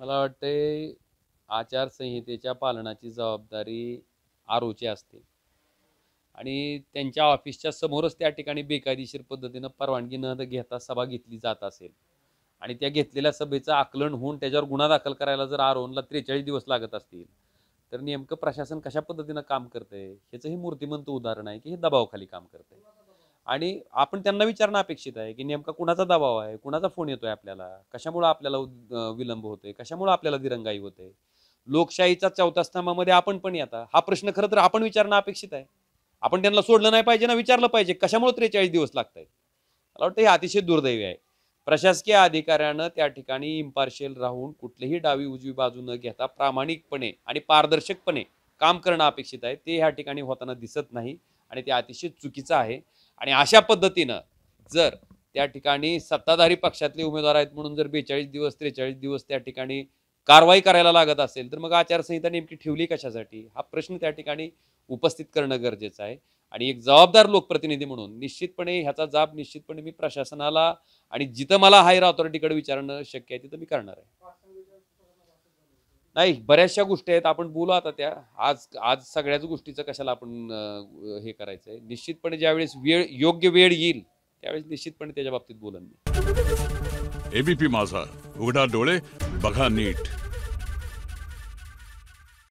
मला वाटते आचारसंहितेच्या पालनाची जबाबदारी आरोची असते आणि त्यांच्या ऑफिसच्या समोरच त्या ठिकाणी बेकायदेशीर पद्धतीनं परवानगी न घेता सभा घेतली जात असेल आणि त्या घेतलेल्या सभेचं आकलन होऊन त्याच्यावर गुन्हा दाखल करायला जर आरोनला त्रेचाळीस दिवस लागत असतील तर नेमकं प्रशासन कशा पद्धतीनं काम करतंय ह्याचं हे मूर्तिमंत उदाहरण आहे की हे दबावाखाली काम करतंय आणि आपण त्यांना विचारणं अपेक्षित आहे की नेमका कुणाचा दबाव आहे कुणाचा फोन येतोय आपल्याला कशामुळे आपल्याला विलंब होतोय कशामुळे आपल्याला दिरंगाई होते लोकशाहीचा चौथा स्तंभामध्ये आपण पण येतात हा प्रश्न खरं तर आपण विचारणं अपेक्षित आहे आपण त्यांना सोडलं नाही पाहिजे ना विचारलं पाहिजे कशामुळे त्रेचाळीस दिवस लागत आहेत मला वाटतं हे अतिशय दुर्दैवी आहे प्रशासकीय अधिकाऱ्यानं त्या ठिकाणी इम्पार्शियल राहून कुठलीही डावी उजवी बाजू न घेता प्रामाणिकपणे आणि पारदर्शकपणे काम करणं अपेक्षित आहे ते ह्या ठिकाणी होताना दिसत नाही आणि ते अतिशय चुकीचं आहे आणि अशा पद्धतीनं जर त्या ठिकाणी सत्ताधारी पक्षातले उमेदवार आहेत म्हणून जर बेचाळीस दिवस त्रेचाळीस दिवस त्या ठिकाणी कारवाई करायला लागत असेल तर मग आचारसंहिता नेमकी ठेवली कशासाठी हा प्रश्न त्या ठिकाणी उपस्थित करणं गरजेचं आहे आणि एक जबाबदार लोकप्रतिनिधी म्हणून निश्चितपणे ह्याचा जाब निश्चितपणे मी प्रशासनाला आणि जिथं मला हायर ऑथॉरिटीकडे विचारणं शक्य आहे तिथं मी करणार आहे नाही बऱ्याचशा गोष्टी आहेत आपण बोलू आता त्या आज आज सगळ्याच गोष्टीचं कशाला आपण हे करायचं आहे निश्चितपणे ज्यावेळेस वेळ योग्य वेळ येईल त्यावेळेस निश्चितपणे त्याच्या बाबतीत बोलन मी एबीपी माझा उघडा डोळे बघा नीट